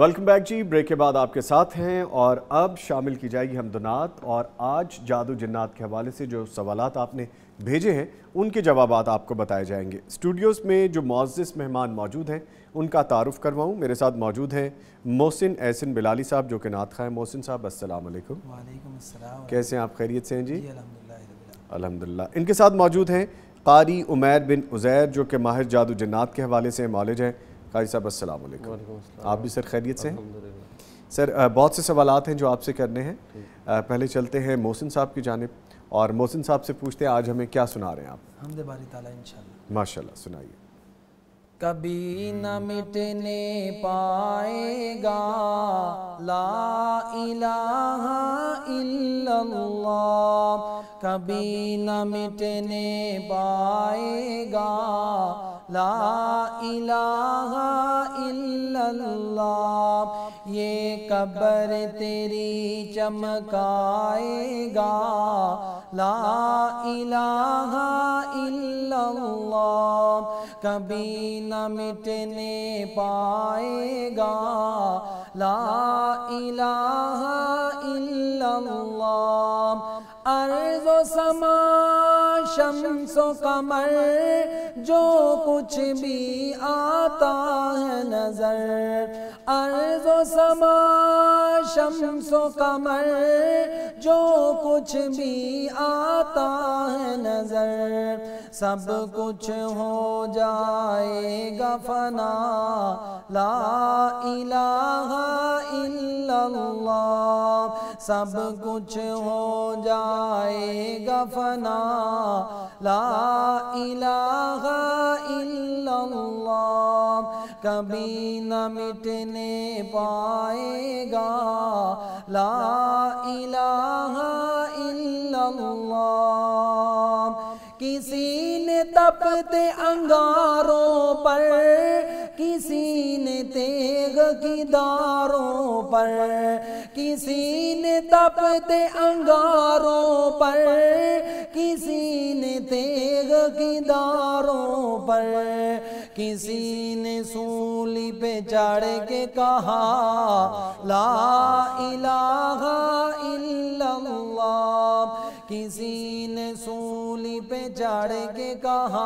Welcome back जी break के बाद आपके साथ हैं और अब शामिल की जाएगी हमदनात और आज जादू जन्नात के हवाले से जो सवाल आपने भेजे हैं उनके जवाब आपको बताए जाएंगे स्टूडियोज़ में जो मोजिस मेहमान मौजूद हैं उनका तारुफ करवाऊँ मेरे साथ मौजूद हैं मोहसिन एहसिन बिलाली साहब जो कि नात खाएँ मोहसिन साहब असलम कैसे हैं आप खैरियत से हैं जी अलहमदिल्ला इनके साथ मौजूद हैं कारी उमैर बिन उज़ैर जो कि माहिर जादू जन्नात के हवाले से मॉलेज हैं कारी साहब असल आप भी सर खैरियत से हैं सर बहुत से सवाल हैं जो आपसे करने हैं पहले चलते हैं मोहसिन साहब की जानब और मोहसिन साहब से पूछते हैं आज हमें क्या सुना रहे हैं आप माशा सुनाइए कभी न मिटने पाएगा ला इला इल्लल्लाह कभी न मिटने पाएगा ला इलाहा इल्लल्लाह ये कब्र तेरी चमकाएगा ला इलाहा इल्लल्लाह कभी न मिटने पाएगा ला इलाहा इल्लल्लाह अर्जो समा शमसो कमर जो कुछ भी आता है नजर अर्जो समा शमसो कमर जो कुछ भी आता है नजर सब कुछ हो जाएगा फना ला इलाहा इल्लल्लाह सब कुछ हो जाएगा फना ला इलाहा इल्लल्लाह कभी न मिटने में पाएगा ला इलाहा इल्लल्लाह किसी ने तपते अंगारों पर किसी ने तेग की दारों पर किसी ने तपते अंगारों पर किसी ने तेग की दारों पर किसी ने सूली पे चढ़ के कहा ला इलाहा इल्लल्लाह किसी ने सूली पे चढ़ के कहा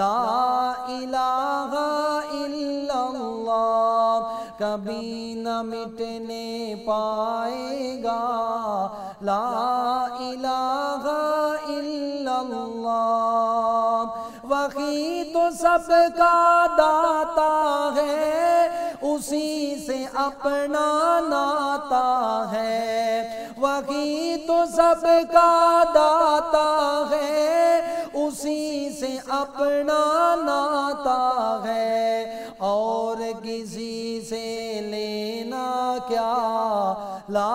ला इलाहा इल्लल्लाह कभी न मिटने पाएगा ला इलाहा इल्लल्लाह बखी तो सबका दाता है उसी से अपना नाता है वही तो सबका दाता है उसी से अपना नाता है और किसी से लेना क्या ला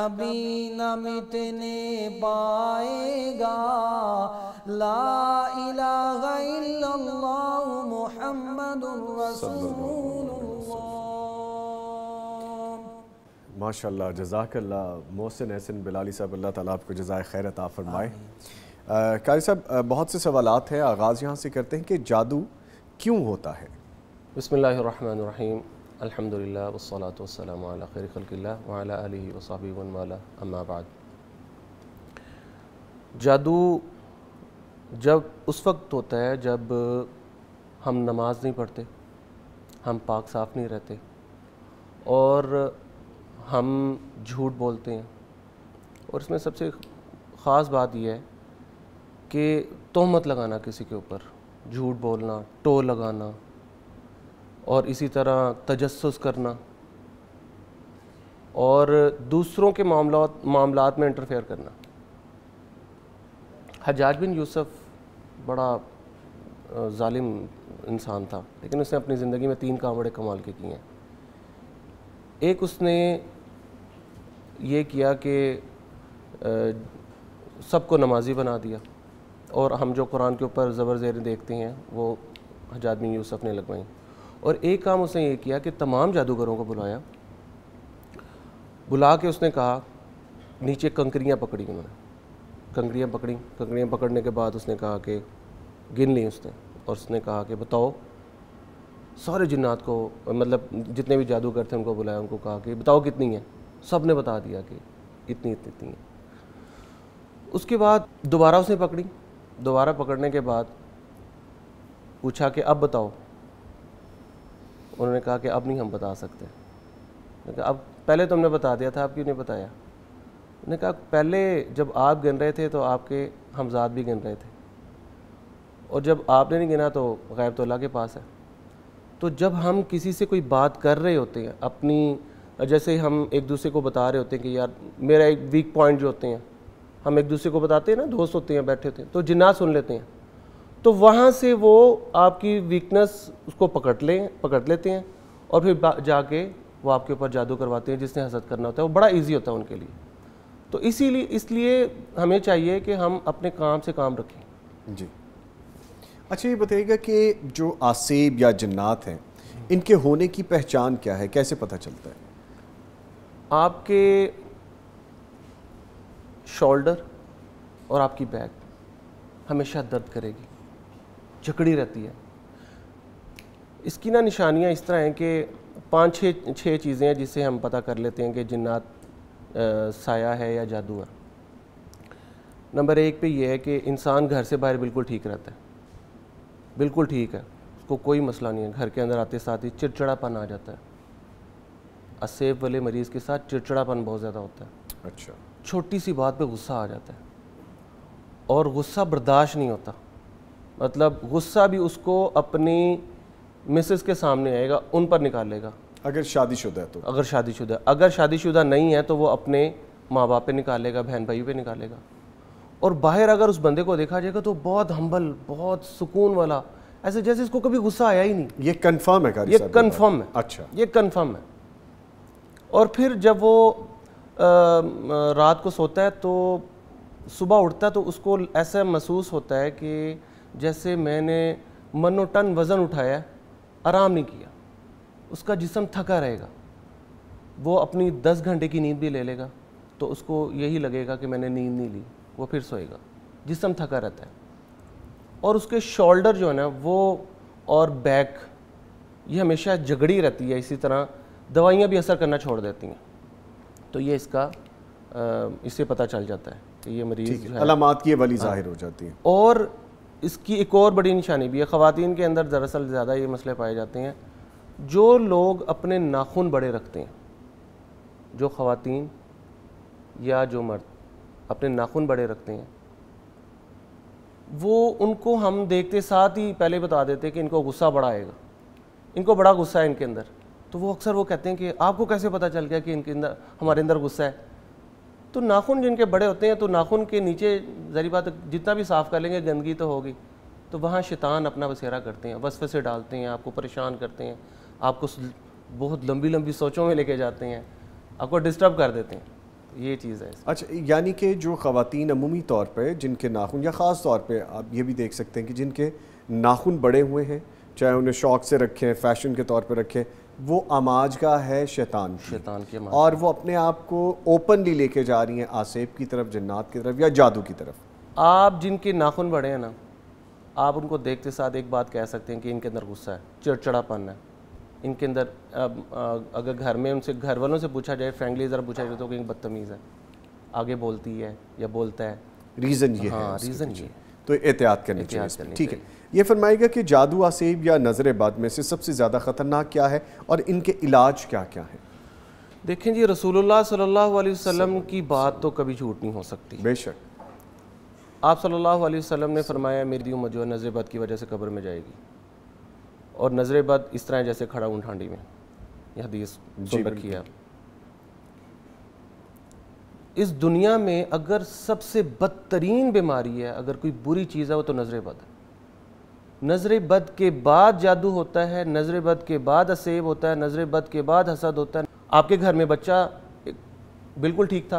कभी न मिटने पाएगा ला इलाहा इल्लल्लाह मुहम्मदुर रसूलुल्लाह माशाल्लाह जजाकल्लाह मोहसिन हसन बिलाली साहब अल्लाह ताला आपको जजाए खैर अता फरमाए कारी साहब बहुत से सवालात हैं आगाज़ यहाँ से करते हैं कि जादू क्यों होता है बसमीम अल्हम्दुलिल्लाह वस्सलातु वस्सलामु अला खैर खल्किल्लाह व अला आलिहि व सहबी वन वाला अम्मा बाद जादू जब उस वक्त होता है जब हम नमाज नहीं पढ़ते हम पाक साफ नहीं रहते और हम झूठ बोलते हैं और इसमें सबसे ख़ास बात यह है कि तोहमत लगाना किसी के ऊपर झूठ बोलना टो लगाना और इसी तरह तजस करना और दूसरों के मामला मामलात में इंटरफेयर करना हजाज बिन यूसुफ बड़ा जालिम इंसान था लेकिन उसने अपनी ज़िंदगी में तीन काम बड़े कमाल के किए हैं एक उसने ये किया कि सबको नमाजी बना दिया और हम जो कुरान के ऊपर ज़बर ज़ेर देखते हैं वो हजाज बिन यूसुफ ने लगवाई और एक काम उसने ये किया कि तमाम जादूगरों को बुलाया बुला के उसने कहा नीचे कंकरियाँ पकड़ी उन्होंने कंकरियाँ पकड़ी कंकरियाँ पकड़ने के बाद उसने कहा कि गिन ली उसने और उसने कहा कि बताओ सारे जिन्नात को मतलब जितने भी जादूगर थे उनको बुलाया उनको कहा कि बताओ कितनी है सब ने बता दिया कि इतनी इतनी इतनी है उसके बाद दोबारा उसने पकड़ी दोबारा पकड़ने के बाद पूछा कि अब बताओ उन्होंने कहा कि अब नहीं हम बता सकते कहा अब पहले तो हमने बता दिया था आप क्यों नहीं बताया उन्होंने कहा पहले जब आप गिन रहे थे तो आपके हमजाद भी गिन रहे थे और जब आपने नहीं गिना तो गैब तो अल्लाह के पास है तो जब हम किसी से कोई बात कर रहे होते हैं अपनी जैसे हम एक दूसरे को बता रहे होते हैं कि यार मेरा एक वीक पॉइंट जो होते हैं हम एक दूसरे को बताते हैं ना दोस्त होते हैं बैठे होते हैं तो जिन्ना सुन लेते हैं तो वहाँ से वो आपकी वीकनेस उसको पकड़ लें पकड़ लेते हैं और फिर जाके वो आपके ऊपर जादू करवाते हैं जिसने हसद करना होता है वो बड़ा इजी होता है उनके लिए तो इसीलिए इसलिए हमें चाहिए कि हम अपने काम से काम रखें जी अच्छा ये बताइएगा कि जो आसेब या जन्नात हैं इनके होने की पहचान क्या है कैसे पता चलता है आपके शोल्डर और आपकी बैक हमेशा दर्द करेगी जकड़ी रहती है इसकी ना निशानियाँ इस तरह हैं कि पाँच छः छः चीज़ें हैं जिससे हम पता कर लेते हैं कि जन्नात साया है या जादू है नंबर एक पे यह है कि इंसान घर से बाहर बिल्कुल ठीक रहता है बिल्कुल ठीक है उसको कोई मसला नहीं है घर के अंदर आते साथ ही चिड़चिड़ापन आ जाता है असेब वाले मरीज़ के साथ चिड़चिड़ापन बहुत ज़्यादा होता है अच्छा छोटी सी बात पे गुस्सा आ जाता है और गुस्सा बर्दाश्त नहीं होता मतलब गुस्सा भी उसको अपनी मिसेस के सामने आएगा उन पर निकालेगा अगर शादीशुदा है तो अगर शादीशुदा अगर शादीशुदा नहीं है तो वो अपने माँ बाप पे निकालेगा बहन भाई पे निकालेगा और बाहर अगर उस बंदे को देखा जाएगा तो बहुत हम्बल बहुत सुकून वाला ऐसे जैसे इसको कभी गुस्सा आया ही नहीं ये कन्फर्म है ये कन्फर्म है अच्छा ये कन्फर्म है और फिर जब वो रात को सोता है तो सुबह उठता है तो उसको ऐसा महसूस होता है कि जैसे मैंने मनो टन वज़न उठाया आराम नहीं किया उसका जिसम थका रहेगा वो अपनी दस घंटे की नींद भी ले लेगा तो उसको यही लगेगा कि मैंने नींद नहीं ली वो फिर सोएगा जिसम थका रहता है और उसके शोल्डर जो है ना वो और बैक ये हमेशा जगड़ी रहती है इसी तरह दवाइयाँ भी असर करना छोड़ देती हैं तो ये इसका इससे पता चल जाता है कि ये मरीज है, है। की वाली हाँ। जाहिर हो जाती है और इसकी एक और बड़ी निशानी भी है ख़वान के अंदर दरअसल ज़्यादा ये मसले पाए जाते हैं जो लोग अपने नाखून बड़े रखते हैं जो ख़वान या जो मर्द अपने नाखून बड़े रखते हैं वो उनको हम देखते साथ ही पहले बता देते कि इनको गुस्सा बड़ा आएगा इनको बड़ा गुस्सा है इनके अंदर तो वो अक्सर वो कहते हैं कि आपको कैसे पता चल गया कि इनके अंदर हमारे अंदर गुस्सा है तो नाखून जिनके बड़े होते हैं तो नाखून के नीचे जरी बात जितना भी साफ़ कर लेंगे गंदगी तो होगी तो वहाँ शैतान अपना बसेरा करते हैं वसफे से डालते हैं आपको परेशान करते हैं आपको बहुत लंबी लंबी सोचों में लेके जाते हैं आपको डिस्टर्ब कर देते हैं ये चीज़ है अच्छा यानी कि जो खातन अमूमी तौर पर जिनके नाखून या ख़ास तौर पर आप ये भी देख सकते हैं कि जिनके नाखून बड़े हुए हैं चाहे उन्हें शौक से रखें फैशन के तौर पर रखें वो अमाज का है शैतान शैतान के और वो अपने आप को ओपनली लेके जा रही हैं आसेब की तरफ जन्नात की तरफ या जादू की तरफ आप जिनके नाखून बड़े हैं ना आप उनको देखते साथ एक बात कह सकते हैं कि इनके अंदर गुस्सा है चिड़चिड़ापन है इनके अंदर अगर घर में उनसे घर वालों से पूछा जाए फैमिली ज़रा पूछा जाए तो कहीं बदतमीज़ है आगे बोलती है या बोलता है रीज़न ये हाँ, रीज़न ये तो एहतियात करनी चाहिए ठीक है ये फरमाएगा कि जादू आसेब या नज़र बाद में से सबसे ज़्यादा ख़तरनाक क्या है और इनके इलाज क्या क्या है देखें जी रसूलुल्लाह सल्लल्लाहु अलैहि वसल्लम की बात तो कभी झूठ नहीं हो सकती बेशक आप सल्लल्लाहु अलैहि वसल्लम ने फरमाया मेरी उम्र जो है नज़र बद की वजह से कब्र में जाएगी और नज़र बद इस तरह जैसे खड़ा ऊँट हांडी में यह हदीस रखी है इस दुनिया में अगर सबसे बदतरीन बीमारी है अगर कोई बुरी चीज़ है वो तो नज़र बद है नज़र बद के बाद जादू होता है नज़र बद के बाद असेब होता है नज़र बद के बाद हसद होता है आपके घर में बच्चा बिल्कुल ठीक था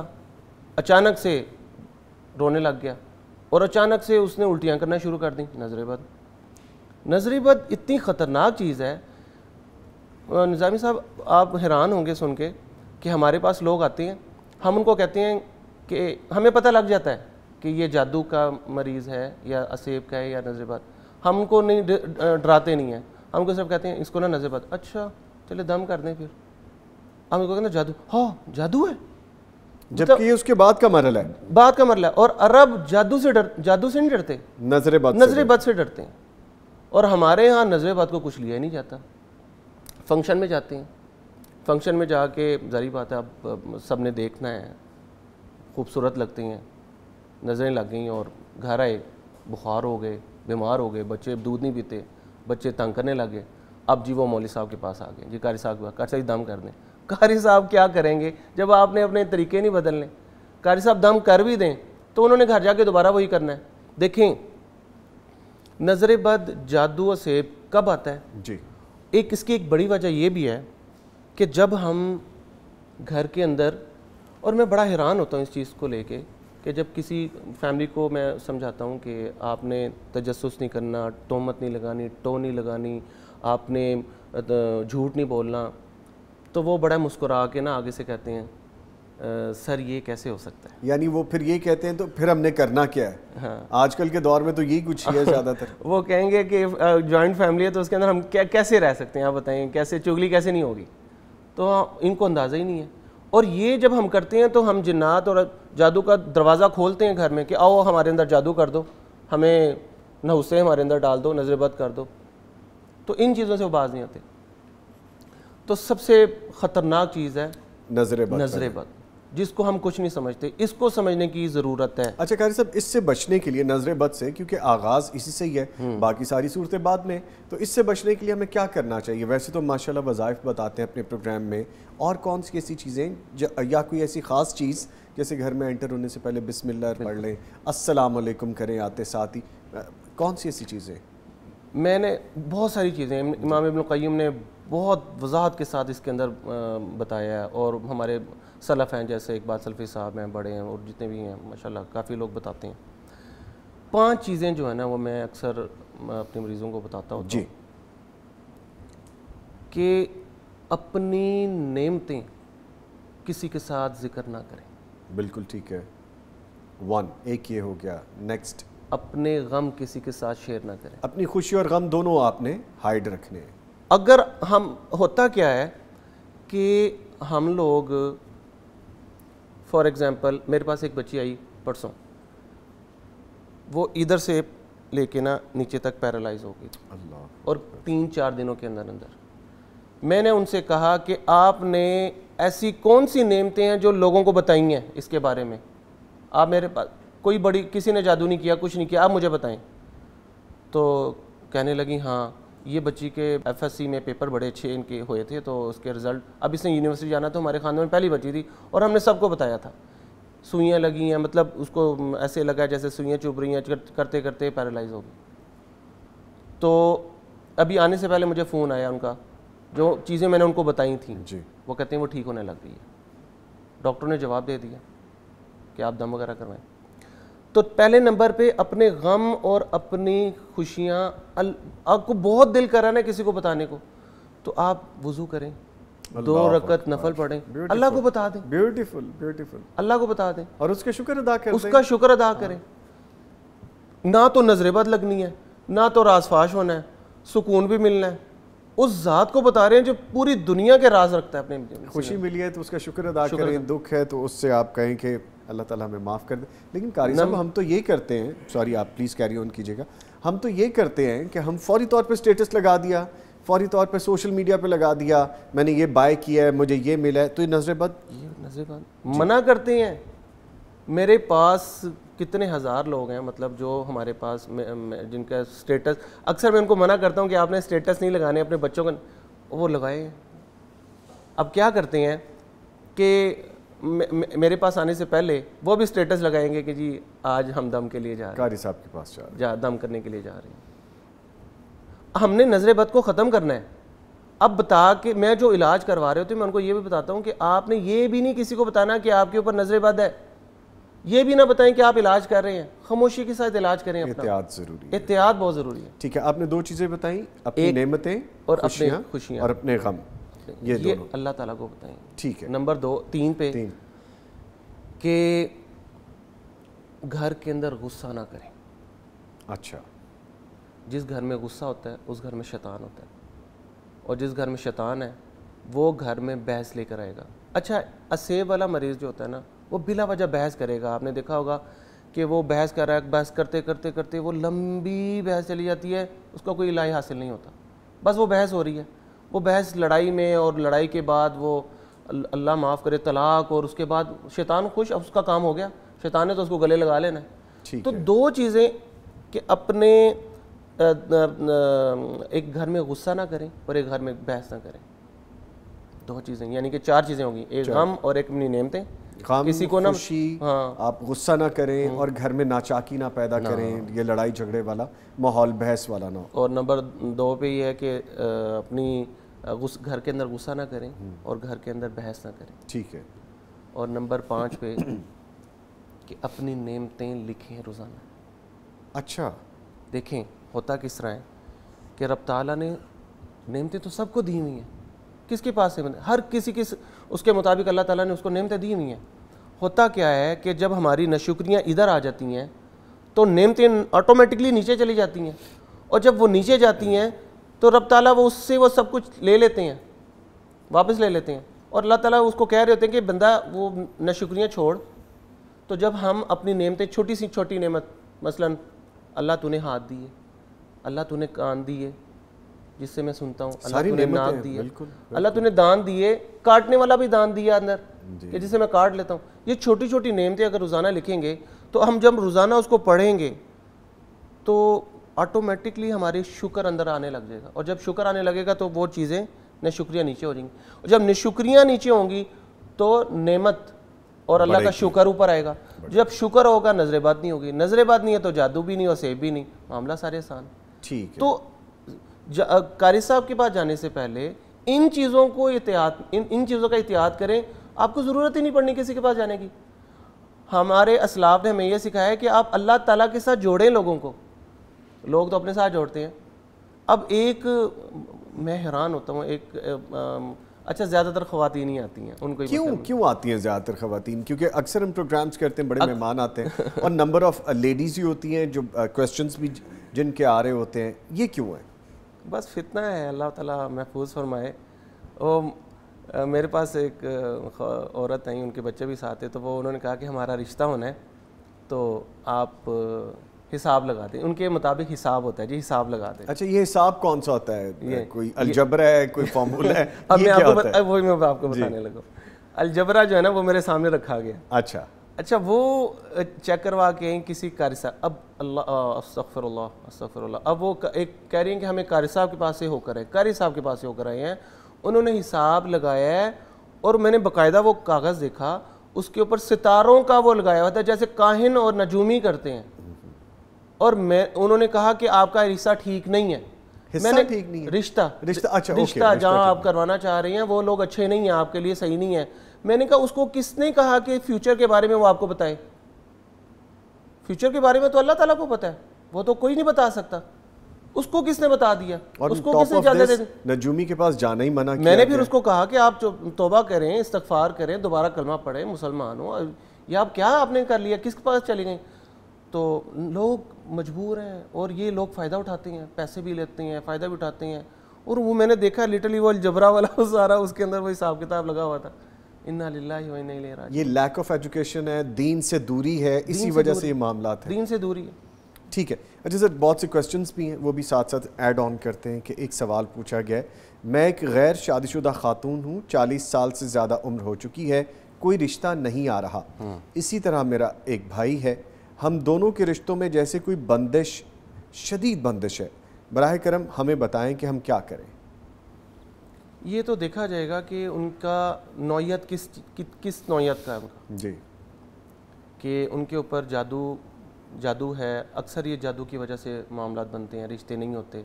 अचानक से रोने लग गया और अचानक से उसने उल्टियाँ करना शुरू कर दी नज़र बद नज़र बद इतनी ख़तरनाक चीज़ है निज़ामी साहब आप हैरान होंगे सुन के कि हमारे पास लोग आते हैं हम उनको कहते हैं कि हमें पता लग जाता है कि ये जादू का मरीज़ है या असेब का है या नजरबाद हमको नहीं डराते नहीं हैं हमको सब कहते हैं इसको ना नजर पता अच्छा चले दम कर दें फिर हम इनको कहते हैं जादू हाँ जादू है जबकि ये मतलब उसके बाद का मरल है बाद का मरल है और अरब जादू से डर जादू से नहीं डरते नजर बद बद से डरते हैं और हमारे यहाँ नजरेबाद बद को कुछ लिया नहीं जाता फंक्शन में जाते हैं फंक्शन में जाके जारी बात है अब सब ने देखना है खूबसूरत लगती हैं नज़रें लग गई और घर आए बुखार हो गए बीमार हो गए बच्चे दूध नहीं पीते बच्चे तंग करने लगे अब जी वो मौली साहब के पास आ गए जी कारी साहब कारी साहब दम कर दें कारी साहब क्या करेंगे जब आपने अपने तरीके नहीं बदलने कारी साहब दम कर भी दें तो उन्होंने घर जाके दोबारा वही करना है देखें नज़र बद जादू और सेब कब आता है जी एक इसकी एक बड़ी वजह यह भी है कि जब हम घर के अंदर और मैं बड़ा हैरान होता हूँ इस चीज़ को लेके कि जब किसी फैमिली को मैं समझाता हूँ कि आपने तजस नहीं करना टोमत नहीं लगानी टो नहीं लगानी आपने झूठ नहीं बोलना तो वो बड़ा मुस्कुरा के ना आगे से कहते हैं सर ये कैसे हो सकता है यानी वो फिर ये कहते हैं तो फिर हमने करना क्या है हाँ। आजकल के दौर में तो यही कुछ है ज़्यादातर वो कहेंगे कि जॉइंट फैमिली है तो उसके अंदर हम कैसे रह सकते हैं आप बताएं कैसे चुगली कैसे नहीं होगी तो इनको अंदाज़ा ही नहीं है और ये जब हम करते हैं तो हम जिन्नात और जादू का दरवाज़ा खोलते हैं घर में कि आओ हमारे अंदर जादू कर दो हमें नहुसे हमारे अंदर डाल दो नज़रबंद कर दो तो इन चीज़ों से वो बाज नहीं आते तो सबसे ख़तरनाक चीज़ है नज़रबंद नजरबद जिसको हम कुछ नहीं समझते इसको समझने की ज़रूरत है अच्छा कारी साहब इससे बचने के लिए नजर बद से क्योंकि आगाज़ इसी से ही है हम्म। बाकी सारी सूरतें बाद में तो इससे बचने के लिए हमें क्या करना चाहिए वैसे तो माशाल्लाह वज़ायफ़ बताते हैं अपने प्रोग्राम में और कौन सी ऐसी चीज़ें या कोई ऐसी ख़ास चीज़ जैसे घर में एंटर होने से पहले बिसमिल्ला पढ़ लें असलकम करें आते साथ ही कौन सी ऐसी चीज़ें मैंने बहुत सारी चीज़ें इमाम इबन ने बहुत वजाहत के साथ इसके अंदर बताया है और हमारे सलफ़ हैं जैसे इकबाल सलफी साहब हैं बड़े हैं और जितने भी हैं माशाल्लाह काफ़ी लोग बताते हैं पांच चीज़ें जो है ना वो मैं अक्सर अपने मरीज़ों को बताता हूँ जी कि अपनी नेमतें किसी के साथ ज़िक्र ना करें बिल्कुल ठीक है वन एक ये हो गया नेक्स्ट अपने गम किसी के साथ शेयर ना करें अपनी खुशी और गम दोनों आपने हाइड रखने अगर हम होता क्या है कि हम लोग फॉर एग्ज़ाम्पल मेरे पास एक बच्ची आई परसों वो इधर से लेके ना नीचे तक पैरालाइज हो गई और तीन चार दिनों के अंदर अंदर मैंने उनसे कहा कि आपने ऐसी कौन सी नेमतें हैं जो लोगों को बताई हैं इसके बारे में आप मेरे पास कोई बड़ी किसी ने जादू नहीं किया कुछ नहीं किया आप मुझे बताएं तो कहने लगी हाँ ये बच्ची के एफएससी में पेपर बड़े अच्छे इनके हुए थे तो उसके रिजल्ट अब इसने यूनिवर्सिटी जाना तो हमारे खानदान में पहली बच्ची थी और हमने सबको बताया था सुइयाँ लगी हैं मतलब उसको ऐसे लगा जैसे सुइयाँ चुभ रही हैं करते करते पैरालाइज हो गई तो अभी आने से पहले मुझे फ़ोन आया उनका जो चीज़ें मैंने उनको बताई थी जी वो कहते हैं वो ठीक होने लग गई है डॉक्टर ने जवाब दे दिया कि आप दम वगैरह करवाएं तो पहले नंबर पे अपने गम और अपनी खुशियाँ आपको बहुत दिल करा ना किसी को बताने को तो आप वज़ू करें दो रकत नफल पढ़ें अल्लाह को बता दें ब्यूटीफुल ब्यूटीफुल अल्लाह को बता दें और उसके शुक्र अदा करें उसका शुक्र अदा करें हाँ। ना तो नजरेबद लगनी है ना तो रासफाश होना है सुकून भी मिलना है उस ज़ात को बता रहे हैं जो पूरी दुनिया के राज रखता है अपने खुशी मिली है तो उसका शुक्र अदा करें दुख है तो उससे आप कहें कि अल्लाह ताला हमें माफ़ कर दे लेकिन कारी साहब हम तो ये करते हैं सॉरी आप प्लीज़ कैरी ऑन कीजिएगा हम तो ये करते हैं कि हम फौरी तौर पर स्टेटस लगा दिया फौरी तौर पर सोशल मीडिया पर लगा दिया मैंने ये बाय किया है मुझे ये मिला है तो ये नजरबंद ये नजरबंद मना करते हैं मेरे पास कितने हज़ार लोग हैं मतलब जो हमारे पास में, में, जिनका स्टेटस अक्सर मैं उनको मना करता हूँ कि आपने स्टेटस नहीं लगाने अपने बच्चों का वो लगाए अब क्या करते हैं कि मेरे पास आने से पहले वो भी स्टेटस लगाएंगे कि जी आज हम दम के लिए जा रहे हैं कारी साहब के पास जा रहे जा दम करने के लिए जा रहे हैं हमने नज़र बद को ख़त्म करना है अब बता के मैं जो इलाज करवा रहे होते मैं उनको ये भी बताता हूँ कि आपने ये भी नहीं किसी को बताना कि आपके ऊपर नजरबद है ये भी ना बताएं कि आप इलाज कर रहे हैं खामोशी के साथ इलाज करें एहतियात जरूरी एहतियात बहुत जरूरी है ठीक है आपने दो चीज़ें बताई अपनी नेमतें और अपने खुशियाँ और अपने गम ये, ये अल्लाह ताला को बताएं ठीक है नंबर दो तीन पे तीन कि घर के अंदर गुस्सा ना करें अच्छा जिस घर में गुस्सा होता है उस घर में शैतान होता है और जिस घर में शैतान है वो घर में बहस लेकर आएगा अच्छा असेब वाला मरीज़ जो होता है ना वो बिला वजह बहस करेगा आपने देखा होगा कि वो बहस कर रहा है बहस करते करते करते वो लंबी बहस चली जाती है उसका कोई इलाज हासिल नहीं होता बस वो बहस हो रही है वो बहस लड़ाई में और लड़ाई के बाद वो अल्लाह माफ़ करे तलाक और उसके बाद शैतान खुश अब उसका काम हो गया शैतान ने तो उसको गले लगा लेना है तो है। दो चीज़ें कि अपने एक घर में गुस्सा ना करें और एक घर में बहस ना करें दो चीज़ें यानी कि चार चीज़ें होंगी एक गम और एक अपनी नियमतें किसी को ना हाँ। आप गुस्सा ना करें हम्म। और घर में नाचाकी ना पैदा ना। करें ये लड़ाई झगड़े वाला माहौल बहस वाला ना और नंबर दो पे ये है कि अपनी घर के अंदर गुस्सा ना करें हम्म। और घर के अंदर बहस ना करें ठीक है और नंबर पाँच पे कि अपनी नेमतें लिखें रोज़ाना अच्छा देखें होता किस तरह है कि रब तला ने नेमतें तो सबको दी हुई हैं किसके पास से हर किसी के उसके मुताबिक अल्लाह ताला ने उसको नेमतें दी हुई हैं होता क्या है कि जब हमारी नशुक्रियाँ इधर आ जाती हैं तो नेमतें ऑटोमेटिकली नीचे चली जाती हैं और जब वो नीचे जाती हैं तो रब ताला वो उससे वो सब कुछ ले लेते हैं वापस ले लेते हैं और अल्लाह ताला उसको कह रहे होते हैं कि बंदा वो नशुक्रियाँ छोड़ तो जब हम अपनी नेमतें छोटी सी छोटी नेमत मसलन अल्लाह तूने हाथ दिए अल्लाह तूने कान दिए जिससे मैं सुनता हूँ अल्लाह तूने नाक दिए अल्लाह तूने दान दिए काटने वाला भी दान दिया अंदर कि जिसे मैं काट लेता हूँ ये छोटी छोटी नियमतें अगर रोज़ाना लिखेंगे तो हम जब रोज़ाना उसको पढ़ेंगे तो ऑटोमेटिकली हमारे शुक्र अंदर आने लग जाएगा और जब शुक्र आने लगेगा तो वो चीज़ें न शुक्रिया नीचे हो जाएंगी और जब निशुक्रिया नीचे होंगी तो नेमत और अल्लाह का शुक्र ऊपर आएगा जब शुक्र होगा नजरेबाद नहीं होगी नजरेबाद नहीं है तो जादू भी नहीं और सेब भी नहीं मामला सारे आसान ठीक तो कारी साहब के पास जाने से पहले इन चीज़ों को एहतियात इन इन चीज़ों का एहतियात करें आपको ज़रूरत ही नहीं पड़नी किसी के पास जाने की हमारे असलाफ ने हमें यह सिखाया कि आप अल्लाह ताला के साथ जोड़ें लोगों को लोग तो अपने साथ जोड़ते हैं अब एक मैं हैरान होता हूँ एक आ, अच्छा ज़्यादातर खुवान ही आती हैं उनको क्यों क्यों आती हैं ज़्यादातर खुवान क्योंकि अक्सर हम प्रोग्राम्स करते हैं बड़े मेहमान आते हैं और नंबर ऑफ़ लेडीज़ ही होती हैं जो क्वेश्चन भी जिनके आ रहे होते हैं ये क्यों है बस फितना है अल्लाह ताला महफूज फरमाए वो मेरे पास एक औरत आई उनके बच्चे भी साथ थे तो वो उन्होंने कहा कि हमारा रिश्ता होना है तो आप हिसाब लगा दें उनके मुताबिक हिसाब होता है जी हिसाब लगा दें अच्छा ये हिसाब कौन सा होता है ये कोई अलजबरा है कोई फॉर्मूला है अब मैं आपको वही मैं आपको बताने लगा अलजबरा जो है ना वो मेरे सामने रखा गया अच्छा अच्छा वो चेक करवा के किसी कारी साहब अब अल्लाह अब वो एक कह रही हैं कि हमें कारी साहब के पास से होकर आए कारी साहब के पास से होकर आए हैं उन्होंने हिसाब लगाया है और मैंने बाकायदा वो कागज़ देखा उसके ऊपर सितारों का वो लगाया हुआ था जैसे काहिन और नजूमी करते हैं और मैं उन्होंने कहा कि आपका हिस्सा ठीक नहीं है मैंने ठीक नहीं है रिश्ता रिश्ता अच्छा रिश्ता जहाँ आप करवाना चाह रही हैं वो लोग अच्छे नहीं हैं आपके लिए सही नहीं है मैंने कहा उसको किसने कहा कि फ्यूचर के बारे में वो आपको बताए फ्यूचर के बारे में तो अल्लाह ताला को पता है वो तो कोई नहीं बता सकता उसको किसने बता दिया और उसको किसने दे नजूमी के पास जाना ही मना मैंने फिर उसको कहा कि आप तोबा करें इस्तफार करें दोबारा कलमा पढ़ें मुसलमान हो या आप क्या आपने कर लिया किसके पास चली गई तो लोग मजबूर हैं और ये लोग फ़ायदा उठाते हैं पैसे भी लेते हैं फ़ायदा भी उठाते हैं और वो मैंने देखा लिटरली वो जबरा वाला सारा उसके अंदर वो हिसाब किताब लगा हुआ था ये लैक ऑफ एजुकेशन है दीन से दूरी है इसी वजह से ये मामला है दीन से दूरी है ठीक है अच्छा सर बहुत से क्वेश्चंस भी हैं वो भी साथ साथ ऐड ऑन करते हैं कि एक सवाल पूछा गया है मैं एक गैर शादीशुदा खातून हूँ चालीस साल से ज़्यादा उम्र हो चुकी है कोई रिश्ता नहीं आ रहा हम्म। इसी तरह मेरा एक भाई है हम दोनों के रिश्तों में जैसे कोई बंदिश शदीद बंदिश है बरह करम हमें बताएं कि हम क्या करें ये तो देखा जाएगा कि उनका नौीयत किस कि, किस नौीयत का है उनका जी कि उनके ऊपर जादू जादू है अक्सर ये जादू की वजह से मामला बनते हैं रिश्ते नहीं होते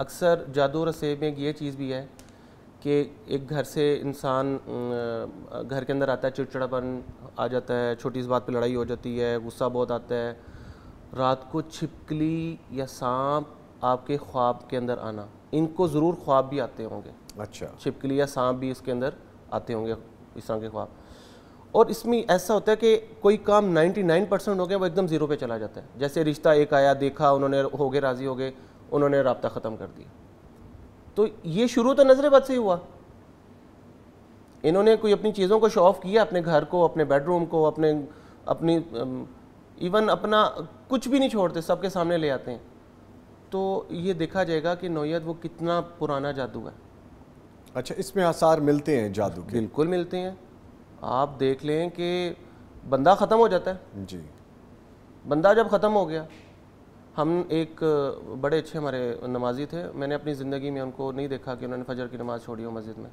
अक्सर जादू रसेब में ये चीज़ भी है कि एक घर से इंसान घर के अंदर आता है चिड़चिड़ापन आ जाता है छोटी सी बात पे लड़ाई हो जाती है गुस्सा बहुत आता है रात को छिपकली या सांप आपके ख्वाब के अंदर आना इनको ज़रूर ख्वाब भी आते होंगे अच्छा छिपकली या सांप भी इसके अंदर आते होंगे इस तरह के ख्वाब और इसमें ऐसा होता है कि कोई काम 99 परसेंट हो गया वो एकदम ज़ीरो पे चला जाता है जैसे रिश्ता एक आया देखा उन्होंने हो गए राज़ी हो गए उन्होंने रबता ख़त्म कर दिया तो ये शुरू तो नज़रेबद से ही हुआ इन्होंने कोई अपनी चीज़ों को शो ऑफ किया अपने घर को अपने बेडरूम को अपने अपनी इवन अपना कुछ भी नहीं छोड़ते सबके सामने ले आते हैं तो ये देखा जाएगा कि नोयत वो कितना पुराना जादू है अच्छा इसमें आसार मिलते हैं जादू के बिल्कुल मिलते हैं आप देख लें कि बंदा ख़त्म हो जाता है जी बंदा जब ख़त्म हो गया हम एक बड़े अच्छे हमारे नमाजी थे मैंने अपनी ज़िंदगी में उनको नहीं देखा कि उन्होंने फजर की नमाज़ छोड़ी हो मस्जिद में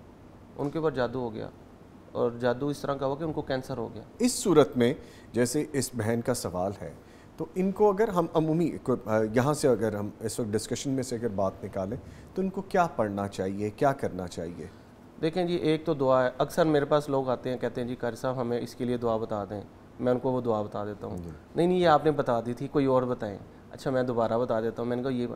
उनके ऊपर जादू हो गया और जादू इस तरह का हुआ कि उनको कैंसर हो गया इस सूरत में जैसे इस बहन का सवाल है तो इनको अगर हम अमूमी यहाँ से अगर हम इस वक्त डिस्कशन में से अगर बात निकालें तो इनको क्या पढ़ना चाहिए क्या करना चाहिए देखें जी एक तो दुआ है अक्सर मेरे पास लोग आते हैं कहते हैं जी कारी साहब हमें इसके लिए दुआ बता दें मैं उनको वो दुआ बता देता हूँ नहीं नहीं ये आपने बता दी थी कोई और बताएं अच्छा मैं दोबारा बता देता हूँ मैंने कहा ये